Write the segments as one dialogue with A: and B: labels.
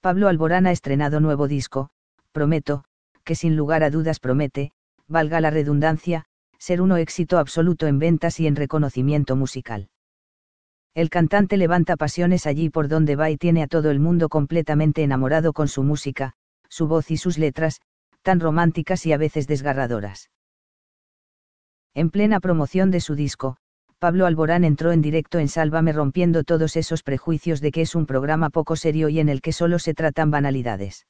A: Pablo Alborán ha estrenado nuevo disco, Prometo, que sin lugar a dudas promete, valga la redundancia, ser uno éxito absoluto en ventas y en reconocimiento musical. El cantante levanta pasiones allí por donde va y tiene a todo el mundo completamente enamorado con su música, su voz y sus letras, tan románticas y a veces desgarradoras. En plena promoción de su disco, Pablo Alborán entró en directo en Sálvame rompiendo todos esos prejuicios de que es un programa poco serio y en el que solo se tratan banalidades.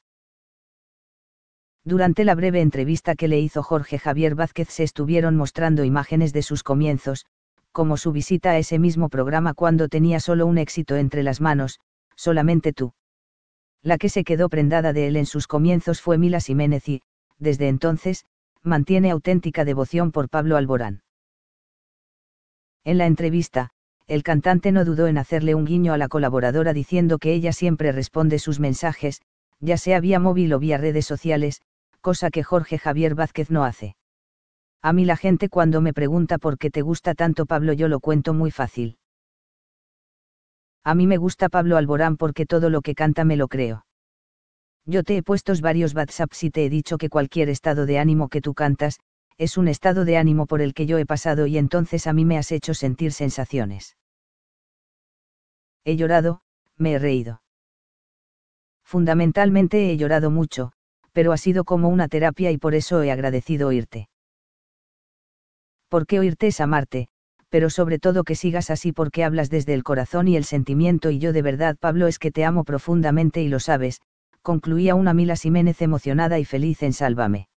A: Durante la breve entrevista que le hizo Jorge Javier Vázquez se estuvieron mostrando imágenes de sus comienzos, como su visita a ese mismo programa cuando tenía solo un éxito entre las manos, solamente tú. La que se quedó prendada de él en sus comienzos fue Mila Jiménez y, desde entonces, mantiene auténtica devoción por Pablo Alborán. En la entrevista, el cantante no dudó en hacerle un guiño a la colaboradora diciendo que ella siempre responde sus mensajes, ya sea vía móvil o vía redes sociales, cosa que Jorge Javier Vázquez no hace. A mí la gente cuando me pregunta por qué te gusta tanto Pablo yo lo cuento muy fácil. A mí me gusta Pablo Alborán porque todo lo que canta me lo creo. Yo te he puesto varios WhatsApps y te he dicho que cualquier estado de ánimo que tú cantas, es un estado de ánimo por el que yo he pasado y entonces a mí me has hecho sentir sensaciones. He llorado, me he reído. Fundamentalmente he llorado mucho, pero ha sido como una terapia y por eso he agradecido oírte. Porque oírte es amarte, pero sobre todo que sigas así porque hablas desde el corazón y el sentimiento y yo de verdad Pablo es que te amo profundamente y lo sabes, concluía una Mila Jiménez emocionada y feliz en Sálvame.